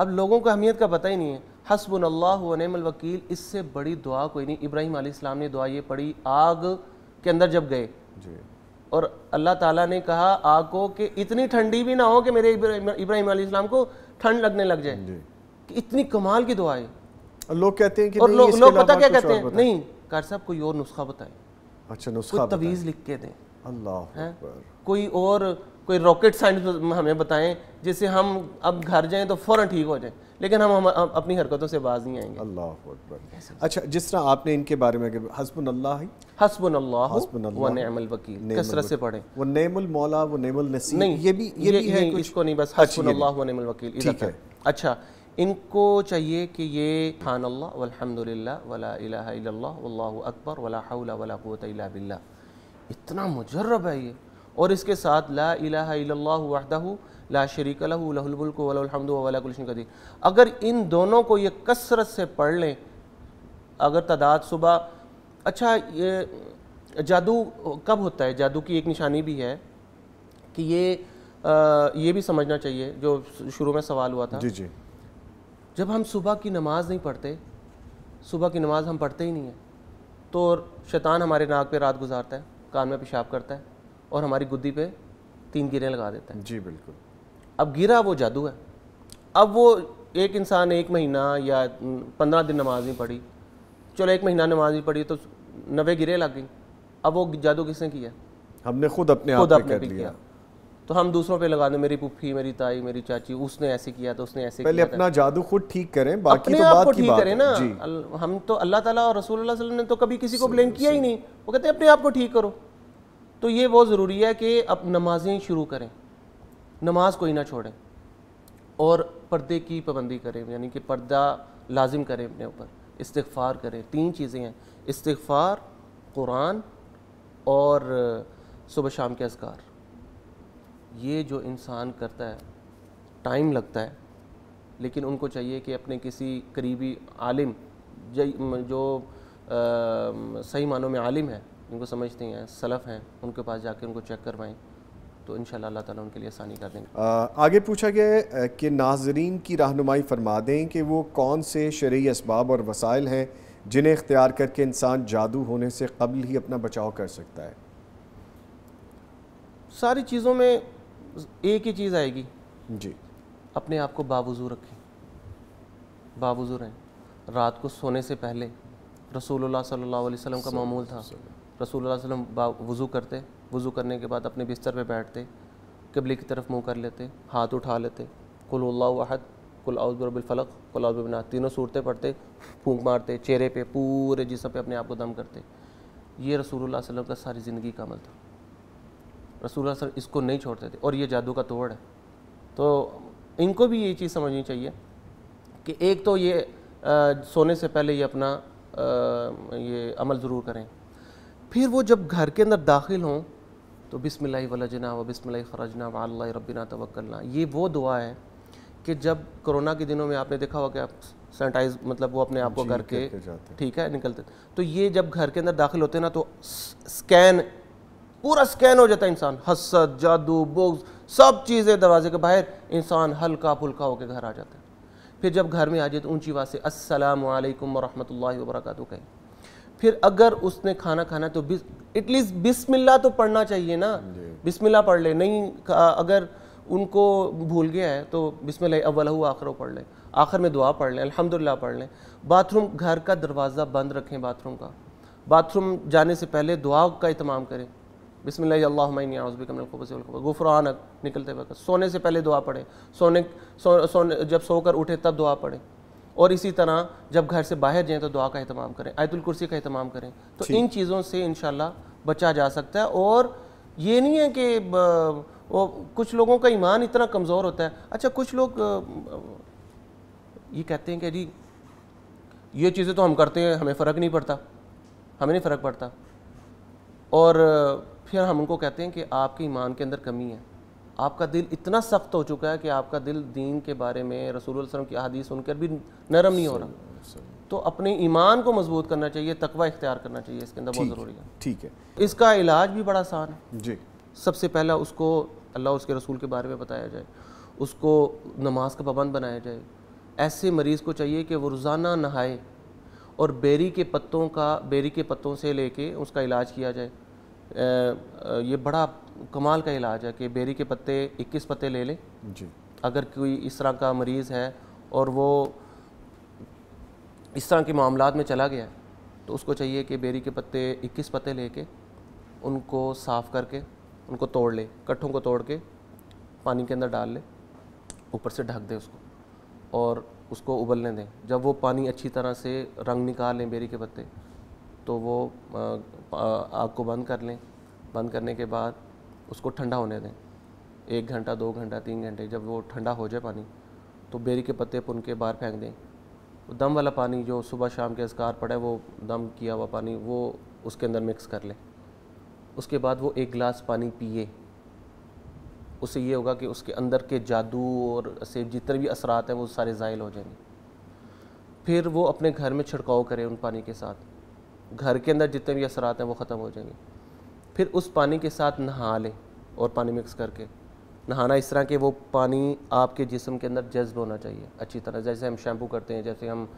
अब लोगों को अहमियत का पता ही नहीं है हसबन अल्लाह वकील इससे बड़ी दुआ कोई नहीं इब्राहिम आसमाम ने दुआ ये पढ़ी आग के अंदर जब गए और अल्लाह ताला ने कहा आग को कि इतनी ठंडी भी ना हो कि मेरे इब्राहिम इस्लाम को ठंड लगने लग जाए कि इतनी कमाल की दुआ है लोग कहते हैं कि और लो, लोग पता क्या कहते हैं नहीं कार साहब कोई और नुस्खा बताए अच्छा नुस्खा तवीज़ लिख के दें अल्लाह है कोई और कोई रॉकेट साइंस हमें बताएं जिससे हम अब घर जाएं तो फ़ौरन ठीक हो जाए लेकिन हम, हम, अपनी हरकतों से बाज नहीं आएंगे अल्लाह अच्छा जिस तरह आपने इनके बारे में वकील कसरत से पढ़ें वो नेमल मौला वो नेमल नसीब नहीं ये भी ये, ये भी है इसको नहीं बस वकील ठीक है अच्छा इनको चाहिए कि ये खान अल्लाह वला अकबर वला हौला वला इतना मुजर्रब है ये और इसके साथ ला इलाहदह ला शरीक लहुलमुल्क वलहमदुल्शन कदीर अगर इन दोनों को ये कसरत से पढ़ लें अगर तादाद सुबह अच्छा ये जादू कब होता है जादू की एक निशानी भी है कि ये आ, ये भी समझना चाहिए जो शुरू में सवाल हुआ था जी जी जब हम सुबह की नमाज़ नहीं पढ़ते सुबह की नमाज़ हम पढ़ते ही नहीं है तो शैतान हमारे नाक पे रात गुजारता है कान में पेशाब करता है और हमारी गुद्दी पे तीन गिरें लगा देता है जी बिल्कुल अब गिरा वो जादू है अब वो एक इंसान एक महीना या पंद्रह दिन नमाज नहीं पढ़ी चलो एक महीना नमाज नहीं पढ़ी तो नबे गिरे लग गई अब वो जादू किसने किया हमने खुद अपने खुद अपने कर लिया तो हम दूसरों पे लगा दें मेरी पुप्फी मेरी ताई मेरी चाची उसने ऐसे किया तो उसने ऐसे पहले किया अपना जादू खुद ठीक करें बाकी तो बात ठीक करें ना हम तो अल्लाह ताला और रसूल ने तो कभी किसी को ब्लेम किया ही नहीं वो कहते हैं अपने आप को ठीक करो तो ये बहुत ज़रूरी है कि अब नमाज़ें शुरू करें नमाज कोई ना छोड़ें और पर्दे की पाबंदी करें यानी कि पर्दा लाजिम करें अपने ऊपर इस्तफ़ार करें तीन चीज़ें हैं इस्तफ़ार कुरान और सुबह शाम के असकार ये जो इंसान करता है टाइम लगता है लेकिन उनको चाहिए कि अपने किसी करीबी आलिम जो आ, सही मानों में आलिम है उनको समझते हैं सलफ़ हैं उनके पास जाके उनको चेक करवाएँ तो इन अल्लाह ताला उनके लिए आसानी कर देंगे आगे पूछा गया है कि नाजरीन की रहनुमाई फरमा दें कि वो कौन से शरीय इसबाब और वसाइल हैं जिन्हें इख्तियार करके इंसान जादू होने से कबल ही अपना बचाव कर सकता है सारी चीज़ों में एक ही चीज़ आएगी जी अपने आप को बावजू रखें बावजू रहें रात को सोने से पहले रसूलुल्लाह सल्लल्लाहु अलैहि वसल्लम का मामूल था रसूल वसलम वज़ू करते वज़ू करने के बाद अपने बिस्तर पर बैठते कबली की तरफ मुँह कर लेते हाथ उठा लेते कुल्लाहद कुल कुलाउज़बिना तीनों सूरतें पढ़ते फूंक मारते चेहरे पे पूरे जिसम पे अपने आप को दम करते ये रसूल वसम का सारी ज़िंदगी का अमल था रसूल सर इसको नहीं छोड़ते थे और ये जादू का तोड़ है तो इनको भी ये चीज़ समझनी चाहिए कि एक तो ये आ, सोने से पहले ये अपना आ, ये अमल ज़रूर करें फिर वो जब घर के अंदर दाखिल हों तो वाला जना व बिसमिल्ल खराजना वाल रबिना तवक्लना ये वो दुआ है कि जब कोरोना के दिनों में आपने देखा होगा कि आप सैनिटाइज मतलब वो अपने आप को करके ठीक है निकलते तो ये जब घर के अंदर दाखिल होते हैं ना तो स्कैन पूरा स्कैन हो जाता है इंसान हसद जादू बोग सब चीज़ें दरवाजे के बाहर इंसान हल्का फुल्का होकर घर आ जाता है फिर जब घर में आ जाए तो ऊँची आवाज़ से असलकम वरहमल वर्क कहें फिर अगर उसने खाना खाना तो एटलीस्ट बिस्मिल्ला तो पढ़ना चाहिए ना बिस्मिल्ला पढ़ ले नहीं अगर उनको भूल गया है तो बिस्मिल्ला अव्वल आखिर पढ़ लें आखिर में दुआ पढ़ लें अल्हम्दुलिल्लाह पढ़ लें बाथरूम घर का दरवाज़ा बंद रखें बाथरूम का बाथरूम जाने से पहले दुआ का अहतमाम करें बिसमिल्लाउज़बिकमलखबसखब गुफरानक निकलते वक्त सोने से पहले दुआ पढ़ें सोने सो, सोने जब सोकर उठे तब दुआ पढ़ें और इसी तरह जब घर से बाहर जाएँ तो दुआ का अहतमाम करें आयतुल कुर्सी का अहतमाम करें तो इन चीज़ों से इन बचा जा सकता है और ये नहीं है कि वो कुछ लोगों का ईमान इतना कमज़ोर होता है अच्छा कुछ लोग ये कहते हैं कि जी ये चीज़ें तो हम करते हैं हमें फ़र्क नहीं पड़ता हमें नहीं फ़र्क पड़ता और फिर हम उनको कहते हैं कि आपके ईमान के अंदर कमी है आपका दिल इतना सख्त हो चुका है कि आपका दिल दीन के बारे में रसूल वसलम की अहादीस सुनकर भी नरम नहीं हो रहा तो अपने ईमान को मजबूत करना चाहिए तकवा इख्तियार करना चाहिए इसके अंदर बहुत ज़रूरी है ठीक है इसका इलाज भी बड़ा आसान है जी सबसे पहला उसको अल्लाह उसके रसूल के बारे में बताया जाए उसको नमाज का पाबंद बनाया जाए ऐसे मरीज़ को चाहिए कि वो रोज़ाना नहाए और बेरी के पत्तों का बेरी के पत्तों से लेके उसका इलाज किया जाए ये बड़ा कमाल का इलाज है कि बेरी के पत्ते 21 पत्ते ले लें जी अगर कोई इस तरह का मरीज़ है और वो इस तरह के मामला में चला गया तो उसको चाहिए कि बेरी के पत्ते 21 पत्ते लेके उनको साफ़ करके उनको तोड़ ले कट्ठों को तोड़ के पानी के अंदर डाल ले ऊपर से ढक दे उसको और उसको उबलने दें जब वो पानी अच्छी तरह से रंग निकाल लें बेरी के पत्ते तो वो आग को बंद कर लें बंद करने के बाद उसको ठंडा होने दें एक घंटा दो घंटा तीन घंटे जब वो ठंडा हो जाए पानी तो बेरी के पत्ते पुन के बाहर फेंक दें तो दम वाला पानी जो सुबह शाम के असकार पड़े वो दम किया हुआ पानी वो उसके अंदर मिक्स कर लें उसके बाद वो एक गिलास पानी पिए उससे ये होगा कि उसके अंदर के जादू और से जितने भी असरात हैं वो सारे ज़ायल हो जाएंगे फिर वो अपने घर में छिड़काव करें उन पानी के साथ घर के अंदर जितने भी असरात हैं वो ख़त्म हो जाएंगे फिर उस पानी के साथ नहा लें और पानी मिक्स करके नहाना इस तरह के वो पानी आपके जिसम के अंदर जज्ब होना चाहिए अच्छी तरह जैसे हम शैम्पू करते हैं जैसे हम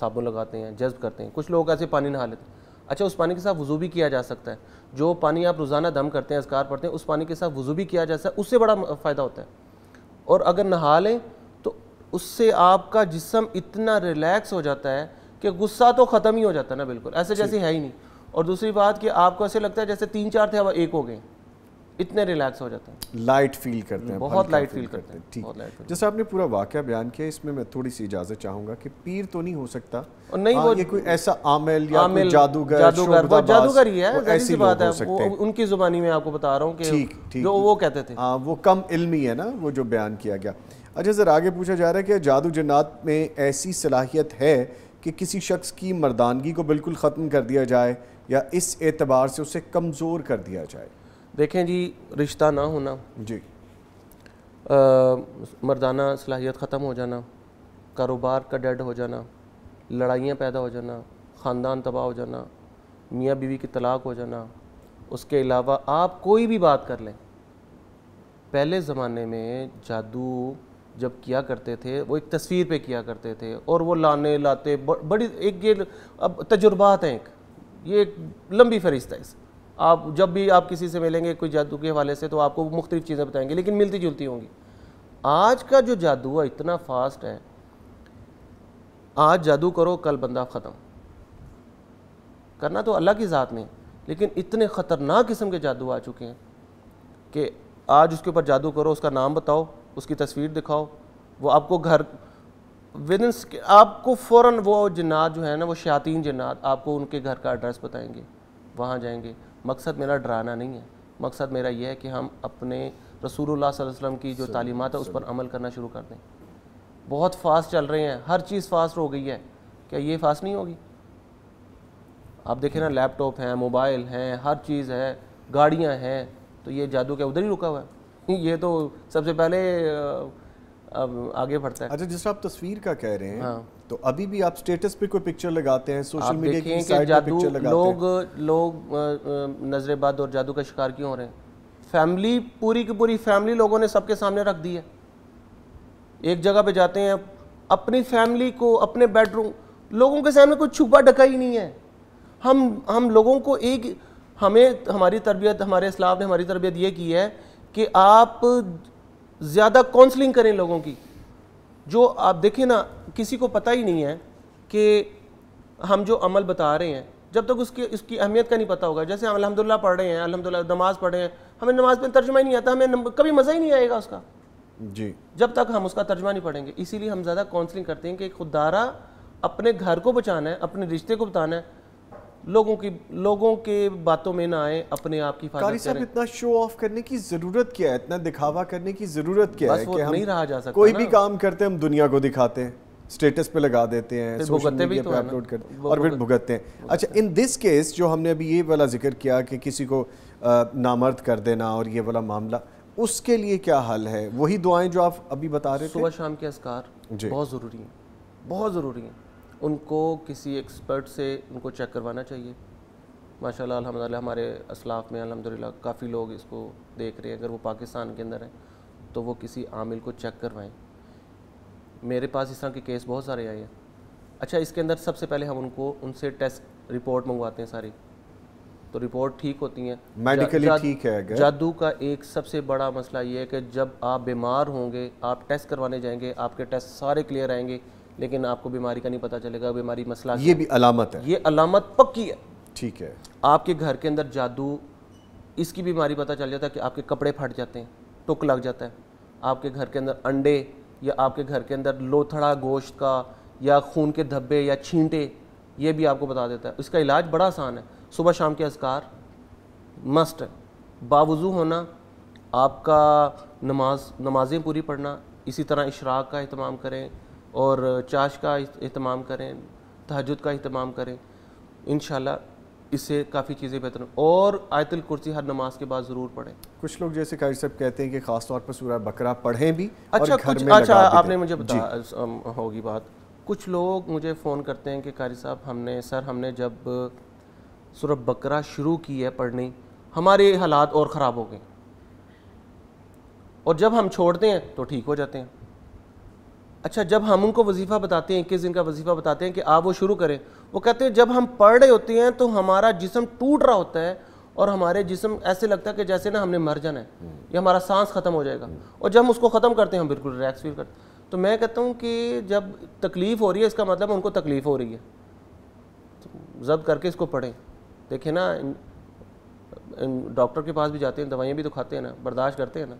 साबुन लगाते हैं जज्ब करते हैं कुछ लोग ऐसे पानी नहा लेते हैं अच्छा उस पानी के साथ वज़ू भी किया जा सकता है जो पानी आप रोज़ाना दम करते हैं असकार पढ़ते हैं उस पानी के साथ वज़ू भी किया जा सकता है उससे बड़ा फ़ायदा होता है और अगर नहा लें तो उससे आपका जिसम इतना रिलैक्स हो जाता है कि गुस्सा तो ख़त्म ही हो जाता है ना बिल्कुल ऐसे जैसे है ही नहीं और दूसरी बात कि आपको ऐसे लगता है जैसे तीन चार थे अब एक हो गए इतने रिलैक्स हो जाते हैं लाइट फील करते हैं बहुत लाइट फील करते हैं ठीक है जैसे आपने पूरा वाक्य बयान किया इसमें मैं थोड़ी सी इजाज़त चाहूंगा कि पीर तो नहीं हो सकता और नहीं हाँ, वो ये कोई ऐसा आमिल या आमिल, जादूगर जादूगर वो जादूगर ही है ऐसी बात है वो उनकी ज़ुबानी में आपको बता रहा हूँ ठीक ठीक जो वो कहते थे हाँ वो कम इल्मी है ना वो जो बयान किया गया अच्छा सर आगे पूछा जा रहा है कि जादू जन्नात में ऐसी सलाहियत है कि किसी शख्स की मर्दानगी को बिल्कुल ख़त्म कर दिया जाए या इस एतबार से उसे कमज़ोर कर दिया जाए देखें जी रिश्ता ना होना जी आ, मर्दाना सलाहियत ख़त्म हो जाना कारोबार का डेड हो जाना लड़ाइयाँ पैदा हो जाना ख़ानदान तबाह हो जाना मियाँ बीवी की तलाक हो जाना उसके अलावा आप कोई भी बात कर लें पहले ज़माने में जादू जब किया करते थे वो एक तस्वीर पे किया करते थे और वो लाने लाते बड़ी एक ये अब तजुर्बात हैं एक ये एक लंबी फहरिस्त है आप जब भी आप किसी से मिलेंगे कोई जादू के हवाले से तो आपको मुख्तलिफ चीज़ें बताएंगे लेकिन मिलती जुलती होंगी आज का जो जादू है इतना फास्ट है आज जादू करो कल बंदा ख़त्म करना तो अल्लाह की ज़ात में लेकिन इतने ख़तरनाक किस्म के जादू आ चुके हैं कि आज उसके ऊपर जादू करो उसका नाम बताओ उसकी तस्वीर दिखाओ वो आपको घर विद इन आपको फ़ौर वो जन्ात जो है ना वो शातीन जन्ात आपको उनके घर का एड्रेस बताएंगे वहाँ जाएंगे मकसद मेरा डराना नहीं है मकसद मेरा यह है कि हम अपने रसूलुल्लाह वसल्लम की जो तालीमत है उस पर अमल करना शुरू कर दें बहुत फास्ट चल रहे हैं हर चीज़ फास्ट हो गई है क्या ये फास्ट नहीं होगी आप देखें ना लैपटॉप हम्म। हैं मोबाइल हैं हर चीज़ है गाड़ियाँ हैं तो ये जादू क्या उधर ही रुका हुआ है ये तो सबसे पहले अब आगे बढ़ता है अच्छा जिस आप तस्वीर का कह रहे हैं हाँ। तो अभी भी आप स्टेटस पे कोई पिक्चर लगाते हैं सोशल मीडिया की साइड पे पिक्चर लगाते लोग हैं। लोग नजरेबाद और जादू का शिकार क्यों हो रहे हैं फैमिली पूरी की पूरी फैमिली लोगों ने सबके सामने रख दी है एक जगह पे जाते हैं अपनी फैमिली को अपने बेडरूम लोगों के सामने कोई छुपा डका ही नहीं है हम हम लोगों को एक हमें हमारी तरबियत हमारे इस्लाम ने हमारी तरबियत ये की है कि आप ज़्यादा काउंसलिंग करें लोगों की जो आप देखें ना किसी को पता ही नहीं है कि हम जो अमल बता रहे हैं जब तक उसकी उसकी अहमियत का नहीं पता होगा जैसे हम अलहमदिल्ला पढ़ रहे हैं अलहमदिल्ला नमाज़ पढ़ रहे हैं हमें नमाज में तर्जमा ही नहीं आता हमें कभी मज़ा ही नहीं आएगा उसका जी जब तक हम उसका तर्जमा नहीं पढ़ेंगे इसीलिए हम ज़्यादा काउंसलिंग करते हैं कि खुदारा अपने घर को बचाना है अपने रिश्ते को बताना है लोगों की लोगों के बातों में ना आए अपने आप की कारी साहब इतना शो ऑफ करने की जरूरत क्या है इतना दिखावा करने की जरूरत क्या है कि हम नहीं रहा जा सकता कोई भी काम करते हैं हम दुनिया को दिखाते हैं स्टेटस पे लगा देते हैं सोशल तो मीडिया पे अपलोड करते हैं और फिर भुगतते हैं अच्छा इन दिस केस जो हमने अभी ये वाला जिक्र किया कि किसी को नामर्द कर देना और ये वाला मामला उसके लिए क्या हल है वही दुआएं जो आप अभी बता रहे सुबह शाम के असकार बहुत ज़रूरी हैं बहुत ज़रूरी हैं उनको किसी एक्सपर्ट से उनको चेक करवाना चाहिए माशाल्लाह अलहमदिल्ला हमारे असलाफ में अलहमदिल्ला काफ़ी लोग इसको देख रहे हैं अगर वो पाकिस्तान के अंदर हैं तो वो किसी आमिल को चेक करवाएं मेरे पास इस तरह के केस बहुत सारे आए हैं अच्छा इसके अंदर सबसे पहले हम उनको उनसे टेस्ट रिपोर्ट मंगवाते हैं सारी तो रिपोर्ट ठीक होती हैं मेडिकली ठीक है अगर जादू का एक सबसे बड़ा मसला ये है कि जब आप बीमार होंगे आप टेस्ट करवाने जाएंगे आपके टेस्ट सारे क्लियर आएंगे लेकिन आपको बीमारी का नहीं पता चलेगा बीमारी मसला ये भी अलामत है ये अलामत पक्की है ठीक है आपके घर के अंदर जादू इसकी बीमारी पता चल जाता है कि आपके कपड़े फट जाते हैं टुक लग जाता है आपके घर के अंदर अंडे या आपके घर के अंदर लोथड़ा गोश्त का या खून के धब्बे या छींटे ये भी आपको बता देता है इसका इलाज बड़ा आसान है सुबह शाम के असकार मस्ट है बावजू होना आपका नमाज नमाज़ें पूरी पढ़ना इसी तरह इशराक का अहतमाम करें और चाश का अहतमाम करें तहजद का अहतमाम करें इन इससे काफ़ी चीज़ें बेहतर और आयतल कुर्सी हर नमाज के बाद ज़रूर पढ़ें कुछ लोग जैसे काजी साहब कहते हैं कि ख़ास तौर पर सूरह बकरा पढ़ें भी अच्छा और घर कुछ में अच्छा आपने मुझे बता होगी बात कुछ लोग मुझे फ़ोन करते हैं कि कारी साहब हमने सर हमने जब सूरह बकरा शुरू की है पढ़नी हमारे हालात और ख़राब हो गए और जब हम छोड़ते हैं तो ठीक हो जाते हैं अच्छा जब हम उनको वजीफ़ा बताते हैं इक्कीस दिन का वजीफ़ा बताते हैं कि आप वो शुरू करें वो कहते हैं जब हम पढ़ रहे होते हैं तो हमारा जिसम टूट रहा होता है और हमारे जिसम ऐसे लगता है कि जैसे ना हमने मर जाना है हम्म। या हमारा सांस ख़त्म हो जाएगा हम्म। और जब हम उसको ख़त्म करते हैं हम बिल्कुल रिलैक्स फील करते हैं तो मैं कहता हूँ कि जब तकलीफ़ हो रही है इसका मतलब उनको तकलीफ़ हो रही है तो जब्त करके इसको पढ़ें देखें ना डॉक्टर के पास भी जाते हैं दवाइयाँ भी तो खाते हैं ना बर्दाश्त करते हैं ना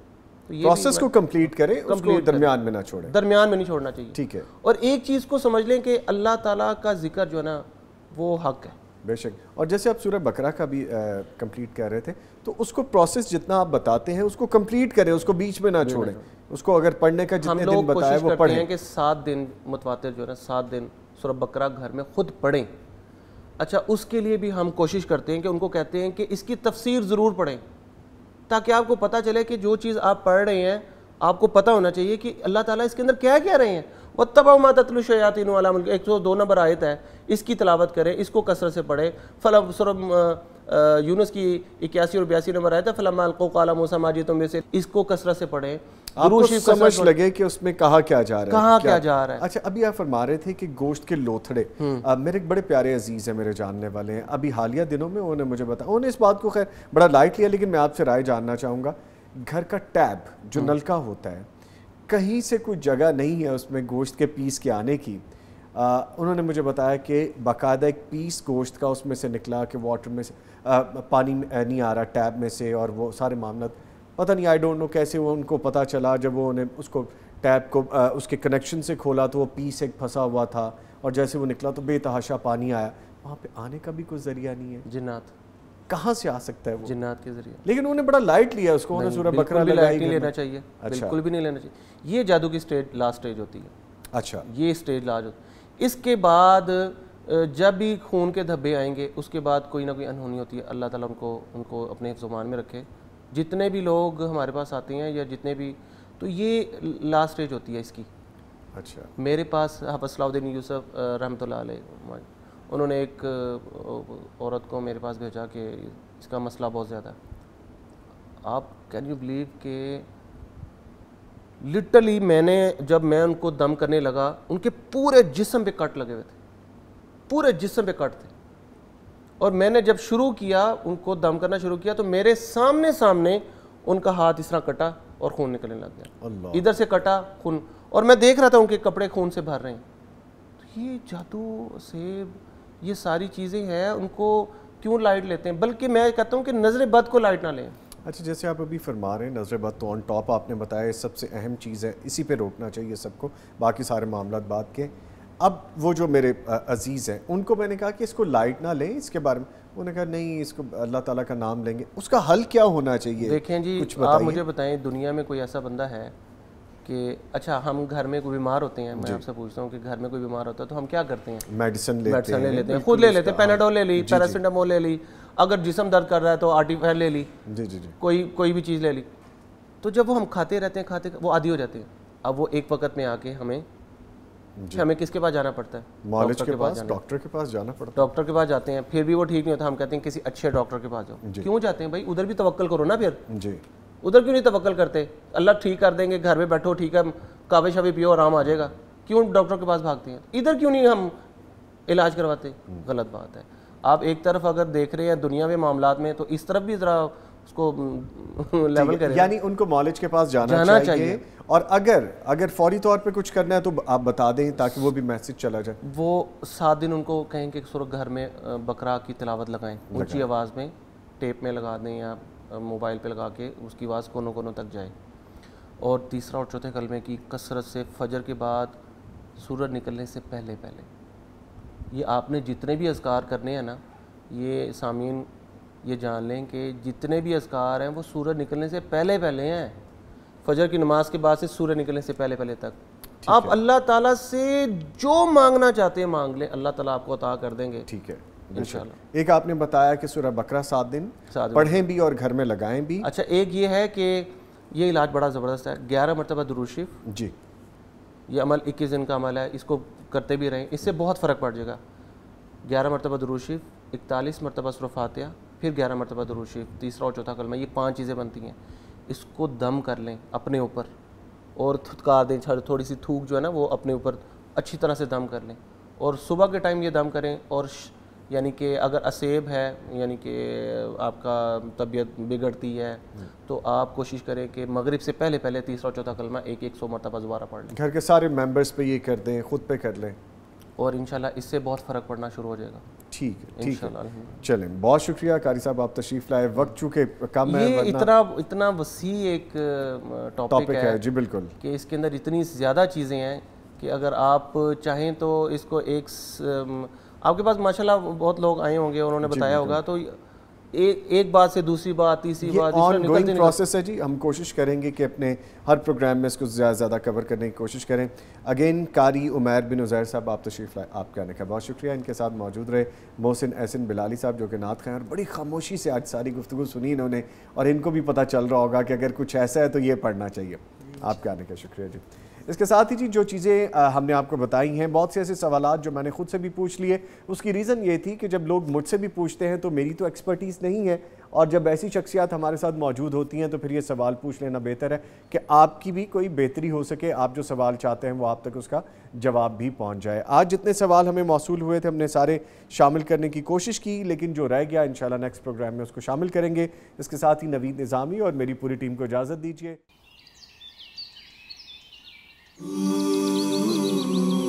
प्रोसेस तो को कंप्लीट करें उसको दरमियान में ना छोड़ें दरमियान में नहीं छोड़ना चाहिए ठीक है और एक चीज़ को समझ लें कि अल्लाह ताला का जिक्र जो है ना वो हक है बेशक और जैसे आप सूर्य बकरा का भी कंप्लीट कर रहे थे तो उसको प्रोसेस जितना आप बताते हैं उसको कंप्लीट करें उसको बीच में ना छोड़ें उसको अगर पढ़ने का जितने दिन बताया वो पढ़ें कि सात दिन मुतवातिर जो है ना सात दिन सूर्य बकरा घर में खुद पढ़ें अच्छा उसके लिए भी हम कोशिश करते हैं कि उनको कहते हैं कि इसकी तफसीर ज़रूर पढ़ें ताकि आपको पता चले कि जो चीज़ आप पढ़ रहे हैं आपको पता होना चाहिए कि अल्लाह ताला इसके अंदर क्या कह रहे हैं व तबामा तत्लशयातिन वाला मुल्क एक सौ तो दो नंबर आयत है इसकी तलावत करें इसको कसरत से पढ़े फल सर यूनस की इक्यासी और बयासी नंबर आयत है फलाम अलकोकाल मोसा माजी तुम से इसको कसरत से पढ़ें आपको समझ लगे कि उसमें कहा क्या जा रहा है कहा क्या, जा रहा है अच्छा अभी आप फरमा रहे थे कि गोश्त के लोथड़े आ, हम्म। मेरे बड़े प्यारे अजीज है मेरे जानने वाले हैं अभी हालिया दिनों में उन्होंने मुझे बताया उन्होंने इस बात को खैर बड़ा लाइट लिया लेकिन मैं आपसे राय जानना चाहूंगा घर का टैब जो हम्म। नलका होता है कहीं से कोई जगह नहीं है उसमें गोश्त के पीस के आने की उन्होंने मुझे बताया कि बाकायदा एक पीस गोश्त का उसमें से निकला कि वाटर में से पानी नहीं आ रहा टैब में से और वो सारे मामला पता नहीं आई डोंट नो कैसे वो उनको पता चला जब वो उन्हें उसको टैप को आ, उसके कनेक्शन से खोला तो वो पीस एक फंसा हुआ था और जैसे वो निकला तो बेतहाशा पानी आया वहाँ पे आने का भी कोई ज़रिया नहीं है जिन्नात कहाँ से आ सकता है वो जिन्नात के जरिए लेकिन उन्होंने बड़ा लाइट लिया उसको उन्होंने सूरह बकरा भी लाइट नहीं लेना चाहिए अच्छा। बिल्कुल भी नहीं लेना चाहिए ये जादू की स्टेज लास्ट स्टेज होती है अच्छा ये स्टेज लास्ट होती इसके बाद जब भी खून के धब्बे आएंगे उसके बाद कोई ना कोई अनहोनी होती है अल्लाह ताला उनको उनको अपने जुबान में रखे जितने भी लोग हमारे पास आते हैं या जितने भी तो ये लास्ट स्टेज होती है इसकी अच्छा मेरे पास हफस हाँ, यूसुफ रहमत उन्होंने एक औरत को मेरे पास भेजा कि इसका मसला बहुत ज़्यादा आप कैन यू बिलीव के लिटरली मैंने जब मैं उनको दम करने लगा उनके पूरे जिसम पे कट लगे हुए थे पूरे जिसम पे कट थे और मैंने जब शुरू किया उनको दम करना शुरू किया तो मेरे सामने सामने उनका हाथ इस तरह कटा और खून निकलने लग गया इधर से कटा खून और मैं देख रहा था उनके कपड़े खून से भर रहे हैं तो ये जादू सेब ये सारी चीज़ें हैं उनको क्यों लाइट लेते हैं बल्कि मैं कहता हूँ कि नज़र बद को लाइट ना लें अच्छा जैसे आप अभी फरमा रहे हैं नज़र बद तो ऑन टॉप आपने बताया सबसे अहम चीज़ है इसी पे रोकना चाहिए सबको बाकी सारे मामला बात के अब वो जो मेरे अजीज़ हैं उनको मैंने कहा कि इसको लाइट ना लें इसके बारे में उन्होंने कहा नहीं इसको अल्लाह ताला का नाम लेंगे उसका हल क्या होना चाहिए देखें जी कुछ आप मुझे बताएं दुनिया में कोई ऐसा बंदा है कि अच्छा हम घर में कोई बीमार होते हैं मैं आपसे पूछता हूँ कि घर में कोई बीमार होता है तो हम क्या करते हैं मेडिसिन मेडिसिन ले लेते हैं खुद ले लेते हैं पेनाडोल ले ली पैरासीटामोल ले ली अगर जिसम दर्द कर रहा है तो आर्टिफाइल ले ली जी जी जी कोई कोई भी चीज़ ले ली तो जब वो हम खाते रहते हैं खाते वो आदि हो जाते हैं अब वो एक वक्त में आके हमें हमें किसके पास जाना पड़ता है मॉलेज के, के पास डॉक्टर के पास जाना पड़ता है डॉक्टर के पास जाते हैं फिर भी वो ठीक नहीं होता हम कहते हैं किसी अच्छे डॉक्टर के पास जाओ क्यों जाते हैं भाई उधर भी तवक्ल करो ना फिर जी उधर क्यों नहीं तवक्कल करते अल्लाह ठीक कर देंगे घर में बैठो ठीक है कावे शावे पियो आराम आ जाएगा क्यों डॉक्टर के पास भागते हैं इधर क्यों नहीं हम इलाज करवाते हम्म। गलत बात है आप एक तरफ अगर देख रहे हैं दुनिया में मामला में तो इस तरफ भी ज़रा उसको लेवल करें यानी उनको नॉलेज के पास जाना, जाना चाहिए, चाहिए और अगर अगर फौरी तौर पे कुछ करना है तो आप बता दें ताकि वो भी मैसेज चला जाए वो सात दिन उनको कहें कि सुरख घर में बकरा की तलावत लगाएं ऊंची आवाज़ में टेप में लगा दें या मोबाइल पे लगा के उसकी आवाज़ कोनों कोनों तक जाए और तीसरा और चौथे कलमे की कसरत से फजर के बाद सूरज निकलने से पहले पहले ये आपने जितने भी अजगार करने हैं ना ये सामीन ये जान लें कि जितने भी असकार हैं वो सूरज निकलने से पहले पहले हैं फजर की नमाज के बाद से सूरज निकलने से पहले पहले तक आप अल्लाह ताला से जो मांगना चाहते हैं मांग लें अल्लाह ताला आपको अता कर देंगे ठीक है इंशाल्लाह एक आपने बताया कि सूरह बकरा सात दिन पढ़ें भी और घर में लगाएं भी अच्छा एक ये है कि ये इलाज बड़ा ज़बरदस्त है ग्यारह मरतबा दुरुशिफ जी ये अमल इक्कीस दिन का अमल है इसको करते भी रहें इससे बहुत फ़र्क पड़ जाएगा ग्यारह मरतबा दुरुशिफ इकतालीस मरतबा सुरफ़ातिया फिर ग्यारह मरतबा दरूद तीसरा और चौथा कलमा ये पाँच चीज़ें बनती हैं इसको दम कर लें अपने ऊपर और थुतकार दें थोड़ी सी थूक जो है ना वो अपने ऊपर अच्छी तरह से दम कर लें और सुबह के टाइम ये दम करें और यानी कि अगर असेब है यानी कि आपका तबीयत बिगड़ती है हम्म। तो आप कोशिश करें कि मगरिब से पहले पहले तीसरा चौथा कलमा एक एक सौ मरतबा दोबारा पढ़ लें घर के सारे मेंबर्स पे ये कर दें ख़ुद पे कर लें और इन इससे बहुत फ़र्क पड़ना शुरू हो जाएगा ठीक है ठीक है चलें बहुत शुक्रिया कारी साहब आप तशरीफ लाए वक्त चूँकि कम ये है इतना इतना वसी एक टॉपिक, टॉपिक है, है जी बिल्कुल कि इसके अंदर इतनी ज़्यादा चीज़ें हैं कि अगर आप चाहें तो इसको एक आपके पास माशाल्लाह बहुत लोग आए होंगे उन्होंने बताया होगा तो एक एक बात से दूसरी बात तीसरी बात ऑन गोइंग प्रोसेस है जी हम कोशिश करेंगे कि अपने हर प्रोग्राम में इसको ज़्यादा ज़्यादा कवर करने की कोशिश करें अगेन कारी उमैर बिन उज़ैर साहब आप तशरीफ़ लाए आपके आने का बहुत शुक्रिया इनके साथ मौजूद रहे मोहसिन एहसिन बिलाली साहब जो कि नात खाएँ और बड़ी खामोशी से आज सारी गुफ्तु सुनी इन्होंने और इनको भी पता चल रहा होगा कि अगर कुछ ऐसा है तो ये पढ़ना चाहिए आपके आने का शुक्रिया जी इसके साथ ही जी जो चीज़ें हमने आपको बताई हैं बहुत से ऐसे सवाल जो मैंने खुद से भी पूछ लिए उसकी रीज़न ये थी कि जब लोग मुझसे भी पूछते हैं तो मेरी तो एक्सपर्टीज़ नहीं है और जब ऐसी शख्सियात हमारे साथ मौजूद होती हैं तो फिर ये सवाल पूछ लेना बेहतर है कि आपकी भी कोई बेहतरी हो सके आप जो सवाल चाहते हैं वो आप तक उसका जवाब भी पहुंच जाए आज जितने सवाल हमें मौसू हुए थे हमने सारे शामिल करने की कोशिश की लेकिन जो रह गया इन नेक्स्ट प्रोग्राम में उसको शामिल करेंगे इसके साथ ही नवीद निज़ामी और मेरी पूरी टीम को इजाज़त दीजिए Ooh.